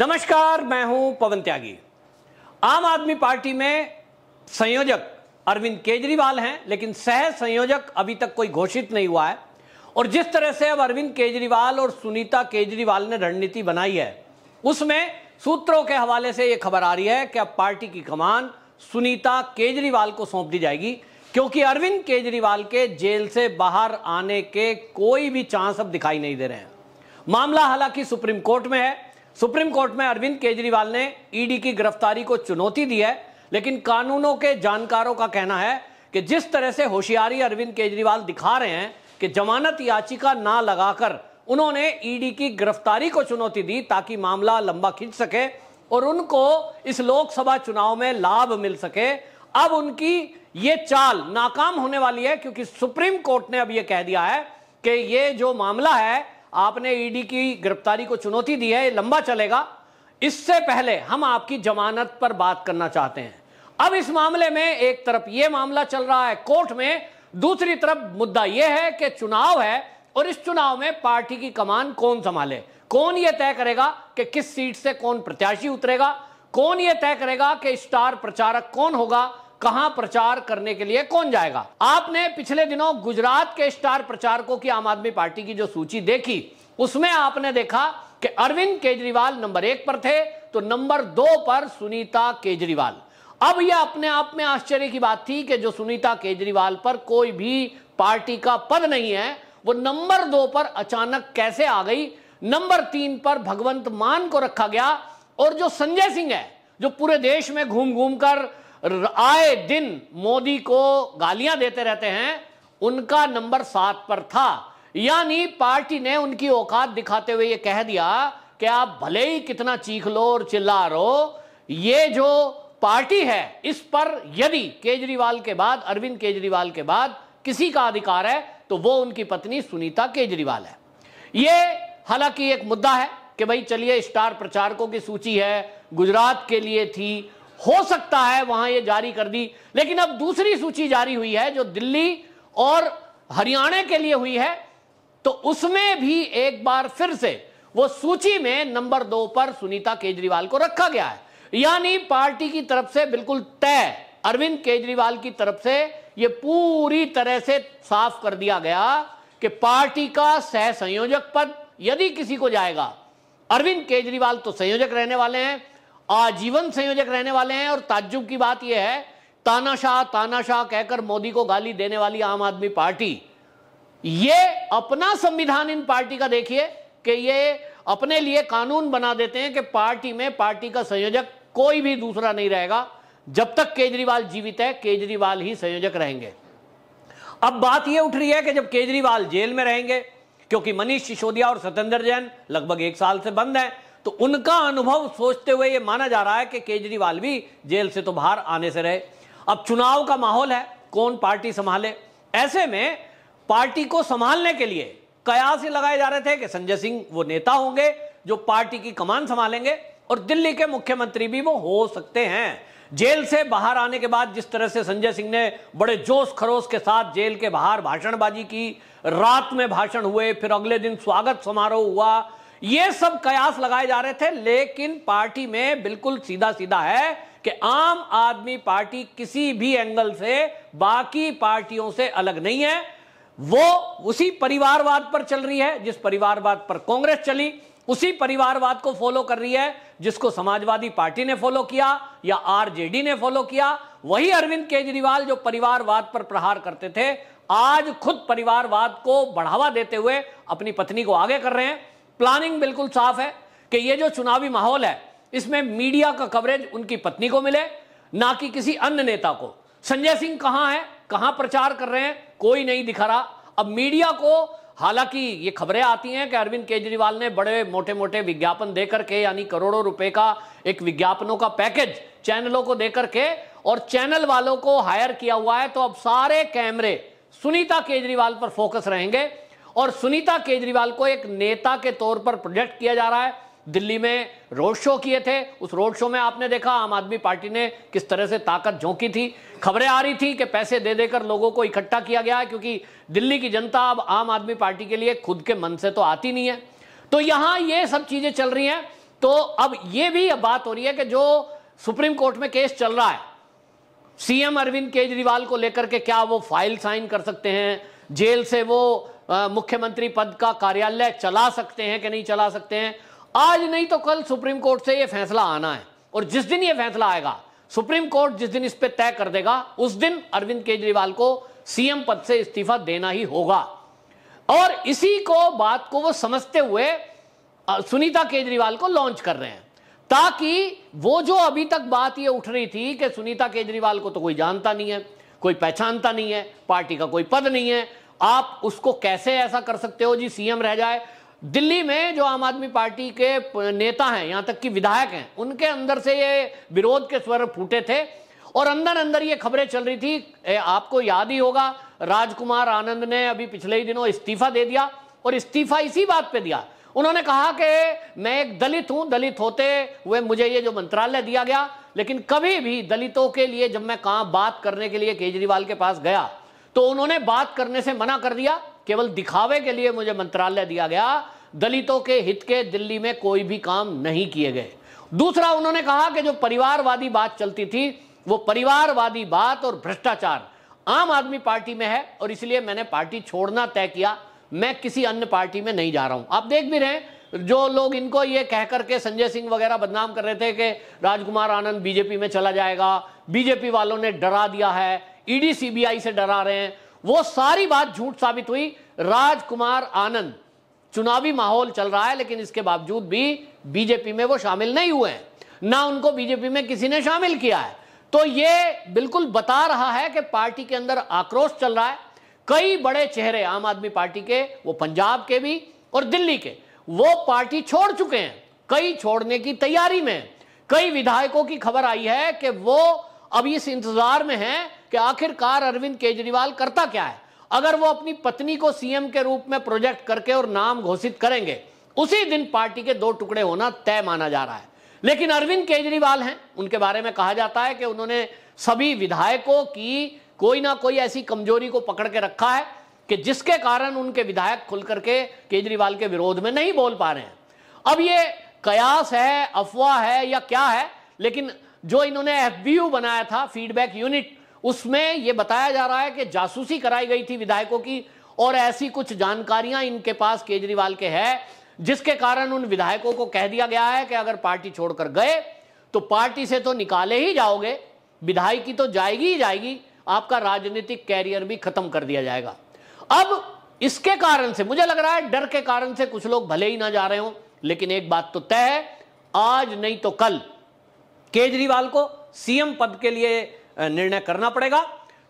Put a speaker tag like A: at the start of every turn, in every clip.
A: नमस्कार मैं हूं पवन त्यागी आम आदमी पार्टी में संयोजक अरविंद केजरीवाल हैं लेकिन सह संयोजक अभी तक कोई घोषित नहीं हुआ है और जिस तरह से अब अरविंद केजरीवाल और सुनीता केजरीवाल ने रणनीति बनाई है उसमें सूत्रों के हवाले से यह खबर आ रही है कि अब पार्टी की कमान सुनीता केजरीवाल को सौंप दी जाएगी क्योंकि अरविंद केजरीवाल के जेल से बाहर आने के कोई भी चांस अब दिखाई नहीं दे रहे हैं मामला हालांकि सुप्रीम कोर्ट में है सुप्रीम कोर्ट में अरविंद केजरीवाल ने ईडी की गिरफ्तारी को चुनौती दी है लेकिन कानूनों के जानकारों का कहना है कि जिस तरह से होशियारी अरविंद केजरीवाल दिखा रहे हैं कि जमानत याचिका ना लगाकर उन्होंने ईडी की गिरफ्तारी को चुनौती दी ताकि मामला लंबा खींच सके और उनको इस लोकसभा चुनाव में लाभ मिल सके अब उनकी ये चाल नाकाम होने वाली है क्योंकि सुप्रीम कोर्ट ने अब यह कह दिया है कि ये जो मामला है आपने ईडी की गिरफ्तारी को चुनौती दी है ये लंबा चलेगा इससे पहले हम आपकी जमानत पर बात करना चाहते हैं अब इस मामले में एक तरफ यह मामला चल रहा है कोर्ट में दूसरी तरफ मुद्दा यह है कि चुनाव है और इस चुनाव में पार्टी की कमान कौन संभाले कौन यह तय करेगा कि किस सीट से कौन प्रत्याशी उतरेगा कौन यह तय करेगा कि स्टार प्रचारक कौन होगा कहां प्रचार करने के लिए कौन जाएगा आपने पिछले दिनों गुजरात के स्टार प्रचारकों की आम आदमी पार्टी की जो सूची देखी उसमें आपने देखा कि अरविंद केजरीवाल नंबर एक पर थे तो नंबर दो पर सुनीता केजरीवाल अब यह अपने आप में आश्चर्य की बात थी कि जो सुनीता केजरीवाल पर कोई भी पार्टी का पद नहीं है वो नंबर दो पर अचानक कैसे आ गई नंबर तीन पर भगवंत मान को रखा गया और जो संजय सिंह है जो पूरे देश में घूम घूम कर आए दिन मोदी को गालियां देते रहते हैं उनका नंबर सात पर था यानी पार्टी ने उनकी औकात दिखाते हुए ये कह दिया कि आप भले ही कितना चीख लो और चिल्ला रो ये जो पार्टी है इस पर यदि केजरीवाल के बाद अरविंद केजरीवाल के बाद किसी का अधिकार है तो वो उनकी पत्नी सुनीता केजरीवाल है ये हालांकि एक मुद्दा है कि भाई चलिए स्टार प्रचारकों की सूची है गुजरात के लिए थी हो सकता है वहां ये जारी कर दी लेकिन अब दूसरी सूची जारी हुई है जो दिल्ली और हरियाणा के लिए हुई है तो उसमें भी एक बार फिर से वो सूची में नंबर दो पर सुनीता केजरीवाल को रखा गया है यानी पार्टी की तरफ से बिल्कुल तय अरविंद केजरीवाल की तरफ से यह पूरी तरह से साफ कर दिया गया कि पार्टी का सह संयोजक पद यदि किसी को जाएगा अरविंद केजरीवाल तो संयोजक रहने वाले हैं आजीवन संयोजक रहने वाले हैं और ताज्जुब की बात यह है तानाशाह तानाशाह कहकर मोदी को गाली देने वाली आम आदमी पार्टी ये अपना संविधान इन पार्टी का देखिए कि ये अपने लिए कानून बना देते हैं कि पार्टी में पार्टी का संयोजक कोई भी दूसरा नहीं रहेगा जब तक केजरीवाल जीवित है केजरीवाल ही संयोजक रहेंगे अब बात यह उठ रही है कि जब केजरीवाल जेल में रहेंगे क्योंकि मनीष सिसोदिया और सत्येंद्र जैन लगभग एक साल से बंद हैं तो उनका अनुभव सोचते हुए ये माना जा रहा है कि केजरीवाल भी जेल से तो बाहर आने से रहे अब चुनाव का माहौल है कौन पार्टी संभाले ऐसे में पार्टी को संभालने के लिए कयास ही लगाए जा रहे थे कि संजय सिंह वो नेता होंगे जो पार्टी की कमान संभालेंगे और दिल्ली के मुख्यमंत्री भी वो हो सकते हैं जेल से बाहर आने के बाद जिस तरह से संजय सिंह ने बड़े जोश खरोश के साथ जेल के बाहर भाषणबाजी की रात में भाषण हुए फिर अगले दिन स्वागत समारोह हुआ ये सब कयास लगाए जा रहे थे लेकिन पार्टी में बिल्कुल सीधा सीधा है कि आम आदमी पार्टी किसी भी एंगल से बाकी पार्टियों से अलग नहीं है वो उसी परिवारवाद पर चल रही है जिस परिवारवाद पर कांग्रेस चली उसी परिवारवाद को फॉलो कर रही है जिसको समाजवादी पार्टी ने फॉलो किया या आरजेडी ने फॉलो किया वही अरविंद केजरीवाल जो परिवारवाद पर प्रहार करते थे आज खुद परिवारवाद को बढ़ावा देते हुए अपनी पत्नी को आगे कर रहे हैं प्लानिंग बिल्कुल साफ है कि ये जो चुनावी माहौल है इसमें मीडिया का कवरेज उनकी पत्नी को मिले ना कि किसी अन्य नेता को संजय सिंह कहां है कहां प्रचार कर रहे हैं कोई नहीं दिखा रहा अब मीडिया को हालांकि ये खबरें आती हैं कि अरविंद केजरीवाल ने बड़े मोटे मोटे विज्ञापन देकर के यानी करोड़ों रुपए का एक विज्ञापनों का पैकेज चैनलों को देकर के और चैनल वालों को हायर किया हुआ है तो अब सारे कैमरे सुनीता केजरीवाल पर फोकस रहेंगे और सुनीता केजरीवाल को एक नेता के तौर पर प्रोजेक्ट किया जा रहा है दिल्ली में रोड शो किए थे उस रोड शो में आपने देखा आम आदमी पार्टी ने किस तरह से ताकत झोंकी थी खबरें आ रही थी कि पैसे दे देकर लोगों को इकट्ठा किया गया है क्योंकि दिल्ली की जनता अब आम आदमी पार्टी के लिए खुद के मन से तो आती नहीं है तो यहां ये सब चीजें चल रही हैं तो अब ये भी अब बात हो रही है कि जो सुप्रीम कोर्ट में केस चल रहा है सीएम अरविंद केजरीवाल को लेकर के क्या वो फाइल साइन कर सकते हैं जेल से वो मुख्यमंत्री पद का कार्यालय चला सकते हैं कि नहीं चला सकते हैं आज नहीं तो कल सुप्रीम कोर्ट से यह फैसला आना है और जिस दिन यह फैसला आएगा सुप्रीम कोर्ट जिस दिन इस पर तय कर देगा उस दिन अरविंद केजरीवाल को सीएम पद से इस्तीफा देना ही होगा और इसी को बात को वो समझते हुए सुनीता केजरीवाल को लॉन्च कर रहे हैं ताकि वो जो अभी तक बात ये उठ रही थी कि सुनीता केजरीवाल को तो कोई जानता नहीं है कोई पहचानता नहीं है पार्टी का कोई पद नहीं है आप उसको कैसे ऐसा कर सकते हो जी सीएम रह जाए दिल्ली में जो आम आदमी पार्टी के नेता हैं यहां तक कि विधायक हैं उनके अंदर से ये विरोध के स्वर फूटे थे और अंदर अंदर ये खबरें चल रही थी आपको याद ही होगा राजकुमार आनंद ने अभी पिछले ही दिनों इस्तीफा दे दिया और इस्तीफा इसी बात पे दिया उन्होंने कहा कि मैं एक दलित हूं दलित होते हुए मुझे ये जो मंत्रालय दिया गया लेकिन कभी भी दलितों के लिए जब मैं कहा बात करने के लिए केजरीवाल के पास गया तो उन्होंने बात करने से मना कर दिया केवल दिखावे के लिए मुझे मंत्रालय दिया गया दलितों के हित के दिल्ली में कोई भी काम नहीं किए गए दूसरा उन्होंने कहा कि जो परिवारवादी बात चलती थी वो परिवारवादी बात और भ्रष्टाचार आम आदमी पार्टी में है और इसलिए मैंने पार्टी छोड़ना तय किया मैं किसी अन्य पार्टी में नहीं जा रहा हूं आप देख भी रहे हैं जो लोग इनको ये कह के संजय सिंह वगैरह बदनाम कर रहे थे कि राजकुमार आनंद बीजेपी में चला जाएगा बीजेपी वालों ने डरा दिया है ईडी सीबीआई से डरा रहे हैं वो सारी बात झूठ साबित हुई राजकुमार आनंद चुनावी माहौल चल रहा है लेकिन इसके बावजूद भी बीजेपी में वो शामिल नहीं हुए हैं ना उनको बीजेपी में किसी ने शामिल किया है तो ये बिल्कुल बता रहा है कि पार्टी के अंदर आक्रोश चल रहा है कई बड़े चेहरे आम आदमी पार्टी के वो पंजाब के भी और दिल्ली के वो पार्टी छोड़ चुके हैं कई छोड़ने की तैयारी में कई विधायकों की खबर आई है कि वो अब इस इंतजार में हैं कि आखिरकार अरविंद केजरीवाल करता क्या है अगर वो अपनी पत्नी को सीएम के रूप में प्रोजेक्ट करके और नाम घोषित करेंगे उसी दिन पार्टी के दो टुकड़े होना तय माना जा रहा है लेकिन अरविंद केजरीवाल हैं उनके बारे में कहा जाता है कि उन्होंने सभी विधायकों की कोई ना कोई ऐसी कमजोरी को पकड़ के रखा है कि जिसके कारण उनके विधायक खुलकर करके केजरीवाल के विरोध में नहीं बोल पा रहे हैं अब ये कयास है अफवाह है या क्या है लेकिन जो इन्होंने एफ बनाया था फीडबैक यूनिट उसमें यह बताया जा रहा है कि जासूसी कराई गई थी विधायकों की और ऐसी कुछ जानकारियां इनके पास केजरीवाल के है जिसके कारण उन विधायकों को कह दिया गया है कि अगर पार्टी छोड़कर गए तो पार्टी से तो निकाले ही जाओगे विधायकी तो जाएगी ही जाएगी आपका राजनीतिक कैरियर भी खत्म कर दिया जाएगा अब इसके कारण से मुझे लग रहा है डर के कारण से कुछ लोग भले ही ना जा रहे हो लेकिन एक बात तो तय है आज नहीं तो कल केजरीवाल को सीएम पद के लिए निर्णय करना पड़ेगा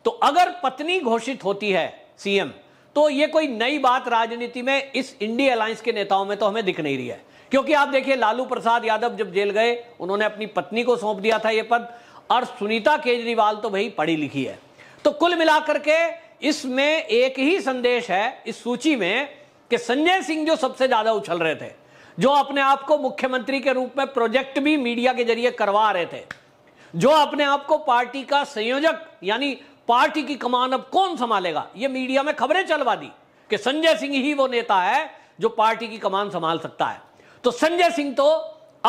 A: तो अगर पत्नी घोषित होती है सीएम तो यह कोई नई बात राजनीति में इस इंडिया अलायंस के नेताओं में तो हमें दिख नहीं रही है क्योंकि आप देखिए लालू प्रसाद यादव जब जेल गए उन्होंने अपनी पत्नी को सौंप दिया था यह पद और सुनीता केजरीवाल तो भाई पढ़ी लिखी है तो कुल मिलाकर के इसमें एक ही संदेश है इस सूची में कि संजय सिंह जो सबसे ज्यादा उछल रहे थे जो अपने आप को मुख्यमंत्री के रूप में प्रोजेक्ट भी मीडिया के जरिए करवा रहे थे जो अपने आप को पार्टी का संयोजक यानी पार्टी की कमान अब कौन संभालेगा ये मीडिया में खबरें चलवा दी कि संजय सिंह ही वो नेता है जो पार्टी की कमान संभाल सकता है तो संजय सिंह तो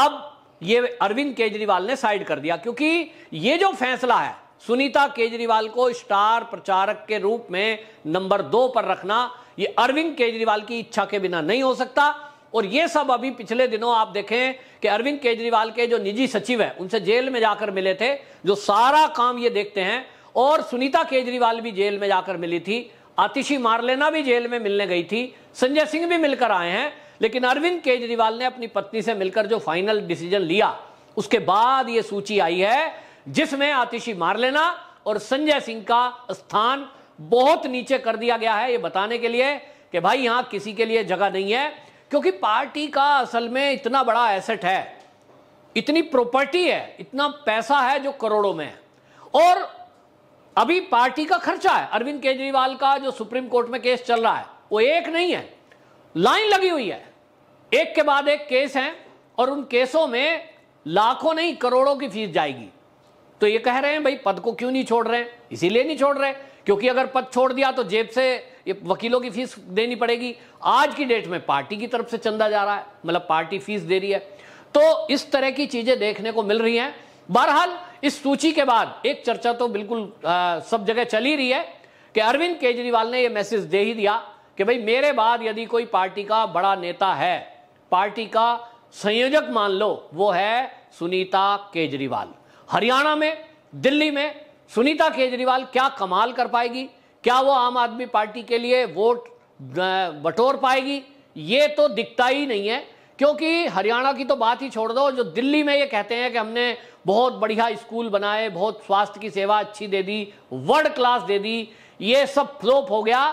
A: अब ये अरविंद केजरीवाल ने साइड कर दिया क्योंकि ये जो फैसला है सुनीता केजरीवाल को स्टार प्रचारक के रूप में नंबर दो पर रखना यह अरविंद केजरीवाल की इच्छा के बिना नहीं हो सकता और ये सब अभी पिछले दिनों आप देखें कि अरविंद केजरीवाल के जो निजी सचिव हैं उनसे जेल में जाकर मिले थे जो सारा काम ये देखते हैं और सुनीता केजरीवाल भी जेल में जाकर मिली थी आतिशी मारलेना भी जेल में मिलने गई थी संजय सिंह भी मिलकर आए हैं लेकिन अरविंद केजरीवाल ने अपनी पत्नी से मिलकर जो फाइनल डिसीजन लिया उसके बाद ये सूची आई है जिसमें आतिशी मारलेना और संजय सिंह का स्थान बहुत नीचे कर दिया गया है ये बताने के लिए कि भाई यहां किसी के लिए जगह नहीं है क्योंकि पार्टी का असल में इतना बड़ा एसेट है इतनी प्रॉपर्टी है इतना पैसा है जो करोड़ों में है और अभी पार्टी का खर्चा है अरविंद केजरीवाल का जो सुप्रीम कोर्ट में केस चल रहा है वो एक नहीं है लाइन लगी हुई है एक के बाद एक केस है और उन केसों में लाखों नहीं करोड़ों की फीस जाएगी तो ये कह रहे हैं भाई पद को क्यों नहीं छोड़ रहे इसीलिए नहीं छोड़ रहे क्योंकि अगर पद छोड़ दिया तो जेब से ये वकीलों की फीस देनी पड़ेगी आज की डेट में पार्टी की तरफ से चंदा जा रहा है मतलब पार्टी फीस दे रही है तो इस तरह की चीजें देखने को मिल रही हैं बहरहाल इस सूची के बाद एक चर्चा तो बिल्कुल आ, सब जगह चली रही है कि अरविंद केजरीवाल ने यह मैसेज दे ही दिया कि भाई मेरे बाद यदि कोई पार्टी का बड़ा नेता है पार्टी का संयोजक मान लो वो है सुनीता केजरीवाल हरियाणा में दिल्ली में सुनीता केजरीवाल क्या कमाल कर पाएगी क्या वो आम आदमी पार्टी के लिए वोट बटोर पाएगी ये तो दिखता ही नहीं है क्योंकि हरियाणा की तो बात ही छोड़ दो जो दिल्ली में ये कहते हैं कि हमने बहुत बढ़िया स्कूल बनाए बहुत स्वास्थ्य की सेवा अच्छी दे दी वर्ल्ड क्लास दे दी ये सब फ्लोप हो गया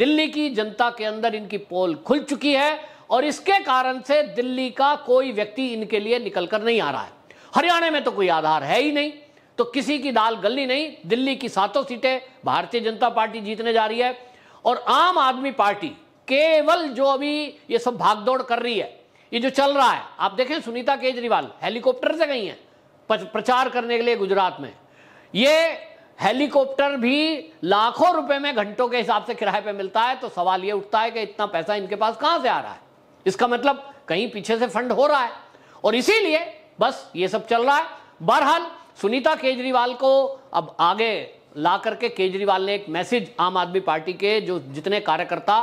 A: दिल्ली की जनता के अंदर इनकी पोल खुल चुकी है और इसके कारण से दिल्ली का कोई व्यक्ति इनके लिए निकल कर नहीं आ रहा है हरियाणा में तो कोई आधार है ही नहीं तो किसी की दाल गलनी नहीं दिल्ली की सातों सीटें भारतीय जनता पार्टी जीतने जा रही है और आम आदमी पार्टी केवल जो अभी ये सब भागदौड़ कर रही है ये जो चल रहा है आप देखें सुनीता केजरीवाल हेलीकॉप्टर से गई हैं प्रचार करने के लिए गुजरात में ये हेलीकॉप्टर भी लाखों रुपए में घंटों के हिसाब से किराए पे मिलता है तो सवाल ये उठता है कि इतना पैसा इनके पास कहां से आ रहा है इसका मतलब कहीं पीछे से फंड हो रहा है और इसीलिए बस ये सब चल रहा है बहरहाल सुनीता केजरीवाल को अब आगे ला करके केजरीवाल ने एक मैसेज आम आदमी पार्टी के जो जितने कार्यकर्ता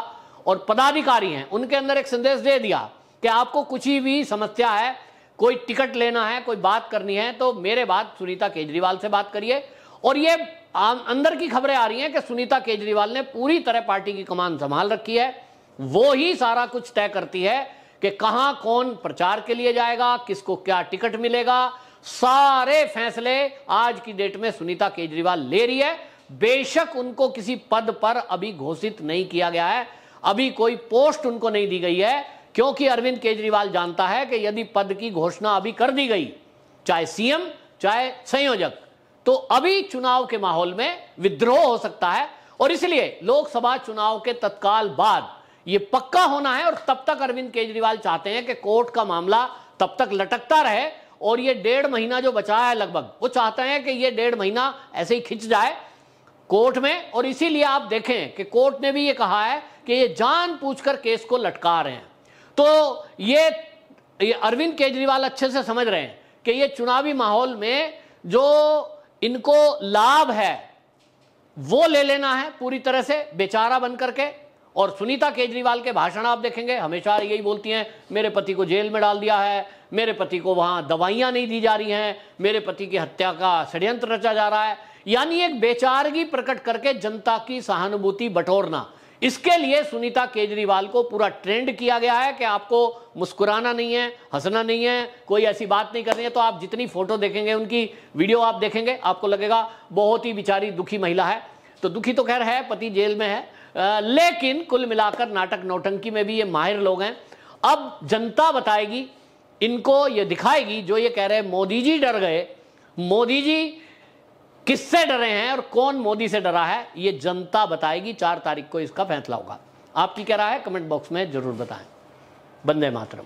A: और पदाधिकारी हैं उनके अंदर एक संदेश दे दिया कि आपको कुछ ही भी समस्या है कोई टिकट लेना है कोई बात करनी है तो मेरे बात सुनीता केजरीवाल से बात करिए और ये अंदर की खबरें आ रही हैं कि सुनीता केजरीवाल ने पूरी तरह पार्टी की कमान संभाल रखी है वो ही सारा कुछ तय करती है कि कहां कौन प्रचार के लिए जाएगा किसको क्या टिकट मिलेगा सारे फैसले आज की डेट में सुनीता केजरीवाल ले रही है बेशक उनको किसी पद पर अभी घोषित नहीं किया गया है अभी कोई पोस्ट उनको नहीं दी गई है क्योंकि अरविंद केजरीवाल जानता है कि यदि पद की घोषणा अभी कर दी गई चाहे सीएम चाहे संयोजक तो अभी चुनाव के माहौल में विद्रोह हो सकता है और इसलिए लोकसभा चुनाव के तत्काल बाद यह पक्का होना है और तब तक अरविंद केजरीवाल चाहते हैं कि कोर्ट का मामला तब तक लटकता रहे और ये डेढ़ महीना जो बचा है लगभग वो चाहते हैं कि ये डेढ़ महीना ऐसे ही खिंच जाए कोर्ट में और इसीलिए आप देखें कि कोर्ट ने भी ये कहा है कि ये जान पूछकर केस को लटका रहे हैं तो ये, ये अरविंद केजरीवाल अच्छे से समझ रहे हैं कि ये चुनावी माहौल में जो इनको लाभ है वो ले लेना है पूरी तरह से बेचारा बन करके और सुनीता केजरीवाल के भाषण आप देखेंगे हमेशा यही बोलती हैं मेरे पति को जेल में डाल दिया है मेरे पति को वहाँ दवाइयाँ नहीं दी जा रही हैं मेरे पति की हत्या का षड्यंत्र रचा जा रहा है यानी एक बेचारगी प्रकट करके जनता की सहानुभूति बटोरना इसके लिए सुनीता केजरीवाल को पूरा ट्रेंड किया गया है कि आपको मुस्कुराना नहीं है हंसना नहीं है कोई ऐसी बात नहीं करनी है तो आप जितनी फोटो देखेंगे उनकी वीडियो आप देखेंगे आपको लगेगा बहुत ही बिचारी दुखी महिला है तो दुखी तो खैर है पति जेल में है आ, लेकिन कुल मिलाकर नाटक नौटंकी में भी ये माहिर लोग हैं अब जनता बताएगी इनको ये दिखाएगी जो ये कह रहे हैं मोदी जी डर गए मोदी जी किससे डरे हैं और कौन मोदी से डरा है ये जनता बताएगी चार तारीख को इसका फैसला होगा आपकी क्या राय है कमेंट बॉक्स में जरूर बताएं बंदे मातरम